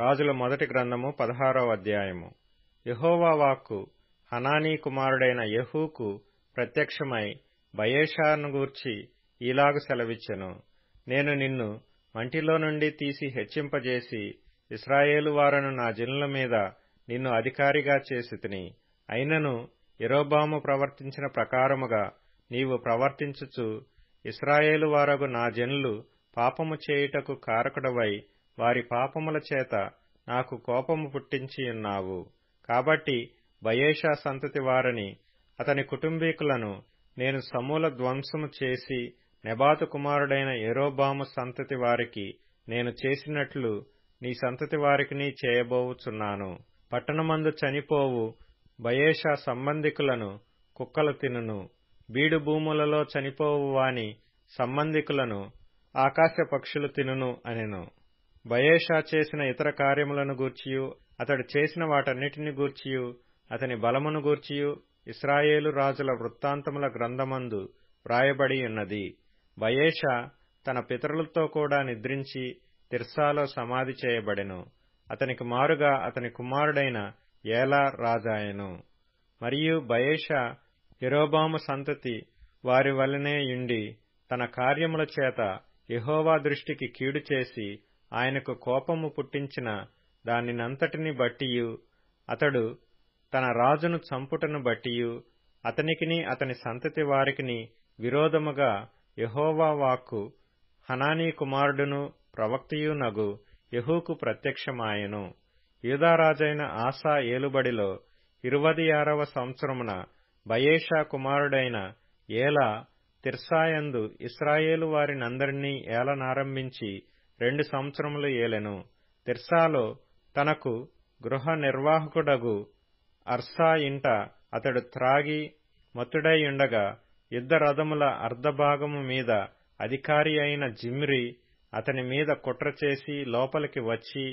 రాజుల మొదటి గ్రంథము పదహారవ అధ్యాయము యహోవా వాక్కు హనానీ కుమారుడైన యహూకు ప్రత్యక్షమై బయేషాను గూర్చి ఈలాగు సెలవిచ్చెను నేను నిన్ను మంటిలో నుండి తీసి హెచ్చింపజేసి ఇస్రాయేలు వారను నా జనుల మీద నిన్ను అధికారిగా చేసి తిని అయినను ఎరోబాము ప్రవర్తించిన ప్రకారముగా నీవు ప్రవర్తించుచు ఇస్రాయేలు వారగు నా జనులు పాపము చేయుటకు కారకుడవై వారి పాపముల చేత నాకు కోపము ఉన్నావు కాబట్టి బయేషా సంతతి వారిని అతని కుటుంబీకులను నేను సమూల ధ్వంసము చేసి నెబాతు కుమారుడైన ఎరోబాము సంతతి వారికి నేను చేసినట్లు నీ సంతతి వారికిని చేయబోవుచున్నాను పట్టణమందు చనిపోవు బయేషా సంబంధికులను కుక్కలు తినును బీడు భూములలో చనిపోవు వాని సంబంధికులను ఆకాశ పక్షులు తినును అనెను బయేషా చేసిన ఇతర కార్యములను గూర్చియు అతడు చేసిన వాటన్నిటిని గూర్చియు అతని బలమును గూర్చియు ఇస్రాయేలు రాజుల వృత్తాంతముల గ్రంథమందు వ్రాయబడి ఉన్నది బయేష తన పితరులతో కూడా నిద్రించి తిర్సాలో సమాధి చేయబడెను అతనికి మారుగా అతని కుమారుడైన ఏలా రాజాయను మరియు బయేష యరోబాము సంతతి వారి వలనే ఇండి తన కార్యముల చేత యహోవా దృష్టికి కీడు చేసి ఆయనకు కోపము పుట్టించిన దానినంతటిని బట్టియు అతడు తన రాజును చంపుటను బట్టియు అతనికిని అతని సంతతి వారికిని విరోధముగా యహోవా వాక్కు హనానీ కుమారుడును నగు యహూకు ప్రత్యక్షమాయెను యూదారాజైన ఆసా ఏలుబడిలో ఇరువది ఆరవ సంవత్సరమున బయేషా కుమారుడైన ఏలా తిర్సాయందు ఇస్రాయేలు వారినందరినీ ఏలనారంభించి రెండు సంవత్సరములు ఏలెను తిర్సాలో తనకు గృహ నిర్వాహకుడగు అర్సా ఇంట అతడు త్రాగి మత్తుడైయుండగా యుద్ధ రథముల అర్ధభాగము మీద అధికారి అయిన జిమ్రి అతని మీద కుట్ర చేసి లోపలికి వచ్చి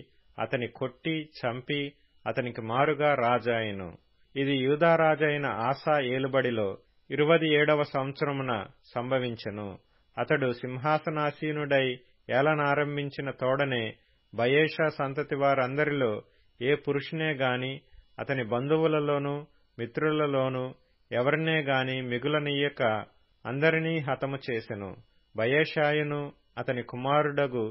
అతని కొట్టి చంపి అతనికి మారుగా రాజాయను ఇది యూదారాజైన ఆసా ఏలుబడిలో ఇరువది ఏడవ సంవత్సరమున సంభవించెను అతడు సింహాసనాసీనుడై ఏలనారంభించిన తోడనే బయేషా సంతతి వారందరిలో ఏ పురుషునే గాని అతని బంధువులలోనూ మిత్రులలోనూ ఎవరినే గాని మిగులనీయక అందరినీ హతము చేసెను బయేషాయును అతని కుమారుడగు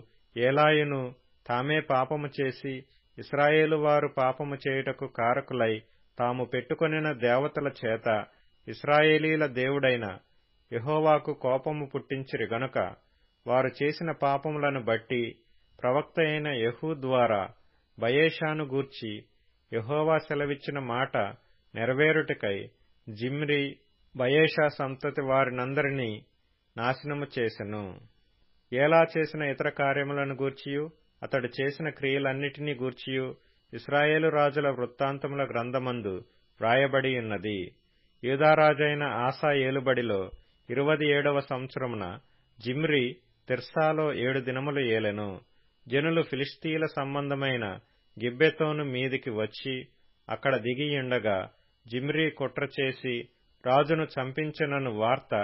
ఏలాయును తామే పాపము చేసి ఇస్రాయేలు వారు పాపము చేయుటకు కారకులై తాము పెట్టుకొనిన దేవతల చేత ఇస్రాయేలీల దేవుడైన యహోవాకు కోపము పుట్టించిరి గనుక వారు చేసిన పాపములను బట్టి ప్రవక్త అయిన యహూ ద్వారా బయేషాను గూర్చి యహోవా సెలవిచ్చిన మాట నెరవేరుటకై జిమ్రి బయేషా సంతతి వారినందరినీ నాశనము చేసెను ఏలా చేసిన ఇతర కార్యములను గూర్చియు అతడు చేసిన క్రియలన్నిటినీ గూర్చియు ఇస్రాయేలు రాజుల వృత్తాంతముల గ్రంథమందు వ్రాయబడి ఉన్నది యూదారాజైన ఆసా ఏలుబడిలో ఇరవది ఏడవ సంవత్సరమున జిమ్రి తిర్సాలో ఏడు దినములు ఏలెను జనులు ఫిలిస్తీల సంబంధమైన గిబ్బెతోను మీదికి వచ్చి అక్కడ దిగియుండగా జిమ్రీ కుట్ర చేసి రాజును చంపించనను వార్త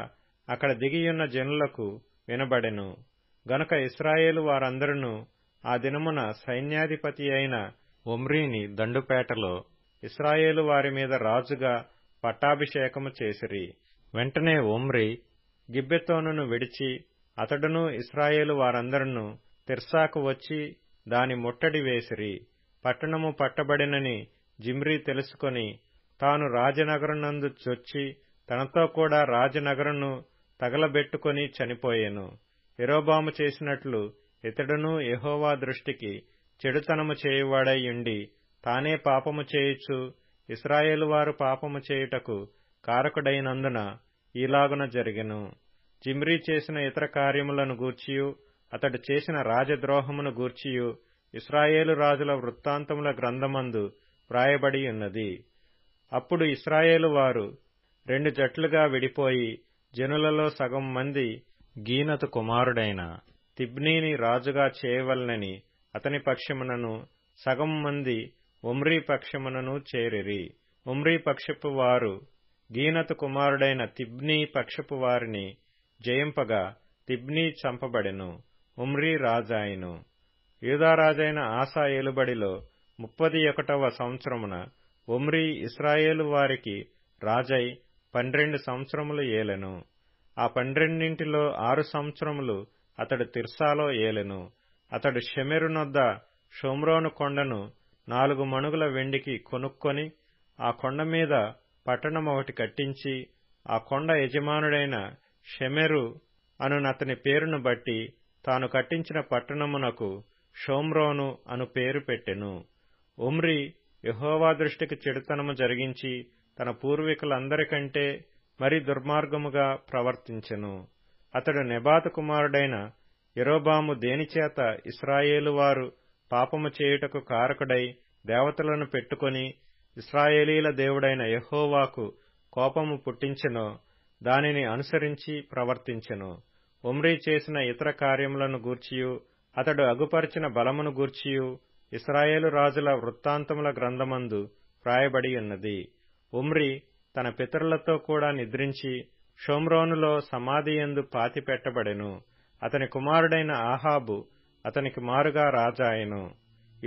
అక్కడ దిగియున్న జనులకు వినబడెను గనుక ఇస్రాయేలు వారందరూ ఆ దినమున సైన్యాధిపతి అయిన ఒమ్రీని దండుపేటలో ఇస్రాయేలు వారి మీద రాజుగా పట్టాభిషేకము చేసిరి వెంటనే ఒమ్రీ గిబ్బెతోనును విడిచి అతడును ఇస్రాయేలు వారందరను తిర్సాకు వచ్చి దాని ముట్టడి వేసిరి పట్టణము పట్టబడినని జిమ్రీ తెలుసుకొని తాను రాజనగరునందు చొచ్చి తనతో కూడా రాజనగరును తగలబెట్టుకుని చనిపోయాను ఎరోబాము చేసినట్లు ఇతడును ఎహోవా దృష్టికి చెడుతనము చేయువాడై ఉండి తానే పాపము చేయుచు ఇస్రాయేలు వారు పాపము చేయుటకు కారకుడైనందున ఈలాగున జరిగెను జిమ్రీ చేసిన ఇతర కార్యములను గూర్చియు అతడు చేసిన రాజద్రోహమును గూర్చియు ఇస్రాయేలు రాజుల వృత్తాంతముల గ్రంథమందు వ్రాయబడి ఉన్నది అప్పుడు ఇస్రాయేలు వారు రెండు జట్లుగా విడిపోయి జనులలో సగం మంది గీనతు కుమారుడైన తిబ్నీని రాజుగా చేయవలనని అతని పక్షమునను సగం మంది ఉమ్రీ పక్షమునను చేరిరి ఉమ్రీ పక్షపు వారు గీనతు కుమారుడైన తిబ్నీ పక్షపు వారిని జయింపగా తిబ్నీ చంపబడెను ఉమ్రీ రాజాయను యూదారాజైన ఆశా ఏలుబడిలో ముప్పది ఒకటవ సంవత్సరమున ఉమ్రీ ఇస్రాయేలు వారికి రాజై పన్నెండు సంవత్సరములు ఏలెను ఆ పన్నెండింటిలో ఆరు సంవత్సరములు అతడు తిర్సాలో ఏలెను అతడు షెమెరునొద్ద షోమ్రోను కొండను నాలుగు మణుగుల వెండికి కొనుక్కొని ఆ కొండ మీద పట్టణం ఒకటి కట్టించి ఆ కొండ యజమానుడైన షెమెరు అనునతని పేరును బట్టి తాను కట్టించిన పట్టణమునకు షోమ్రోను అను పేరు పెట్టెను ఉమ్రి యహోవా దృష్టికి చెడుతనము జరిగించి తన పూర్వీకులందరికంటే మరి దుర్మార్గముగా ప్రవర్తించెను అతడు నెబాతు కుమారుడైన యరోబాము దేనిచేత ఇస్రాయేలు వారు పాపము చేయుటకు కారకుడై దేవతలను పెట్టుకొని ఇస్రాయేలీల దేవుడైన యహోవాకు కోపము పుట్టించెనో దానిని అనుసరించి ప్రవర్తించెను ఉమ్రీ చేసిన ఇతర కార్యములను గూర్చియు అతడు అగుపరిచిన బలమును గూర్చియు ఇస్రాయేలు రాజుల వృత్తాంతముల గ్రంథమందు వ్రాయబడి ఉన్నది ఉమ్రి తన పితరులతో కూడా నిద్రించి షోమ్రోనులో సమాధియందు పాతి పెట్టబడెను అతని కుమారుడైన ఆహాబు అతనికి మారుగా రాజాయెను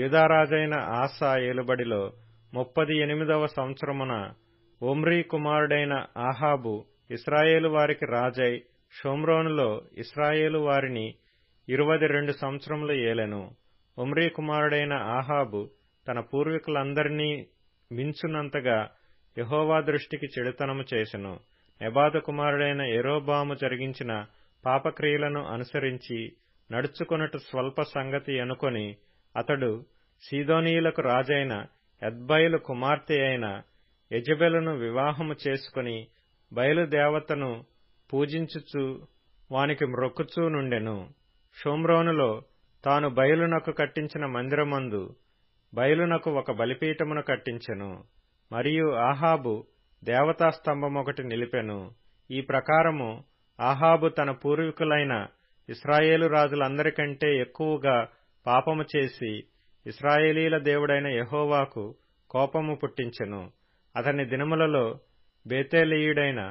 యూదారాజైన ఆసా ఏలుబడిలో ముప్పది ఎనిమిదవ సంవత్సరమున ఉమ్రి కుమారుడైన ఆహాబు ఇస్రాయేలు వారికి రాజై షోమ్రోనులో ఇస్రాయేలు వారిని ఇరవై రెండు సంవత్సరములు ఏలెను ఉమ్రీ కుమారుడైన ఆహాబు తన పూర్వీకులందరినీ మించునంతగా యహోవా దృష్టికి చెడుతనము చేసెను నెబాదు కుమారుడైన ఎరోబాము జరిగించిన పాపక్రియలను అనుసరించి నడుచుకున్నట్టు స్వల్ప సంగతి అనుకొని అతడు సీదోనీయులకు రాజైన ఎద్బైలు కుమార్తె అయిన యజబెలను వివాహము చేసుకుని బయలుదేవతను పూజించుచు వానికి మ్రొక్కుచూ నుండెను షోమ్రోనులో తాను బయలునకు కట్టించిన మందిరమందు బయలునకు ఒక బలిపీఠమును కట్టించెను మరియు ఆహాబు దేవతాస్తంభమొకటి నిలిపెను ఈ ప్రకారము ఆహాబు తన పూర్వీకులైన ఇస్రాయేలు రాజులందరికంటే ఎక్కువగా పాపము చేసి ఇస్రాయేలీల దేవుడైన యహోవాకు కోపము పుట్టించెను అతని దినములలో బేతేలీయుడైన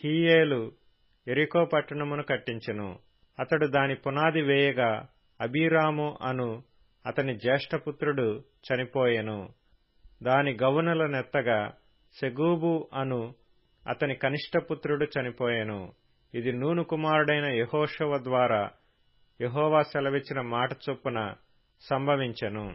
హీయేలు ఎరికో పట్టణమును కట్టించెను అతడు దాని పునాది వేయగా అబీరాము అను అతని జ్యేష్ఠపుత్రుడు చనిపోయెను దాని గవనుల నెత్తగా సెగూబు అను అతని కనిష్టపుత్రుడు చనిపోయెను ఇది నూను కుమారుడైన యహోషవ ద్వారా యహోవా సెలవిచ్చిన మాట చొప్పున సంభవించెను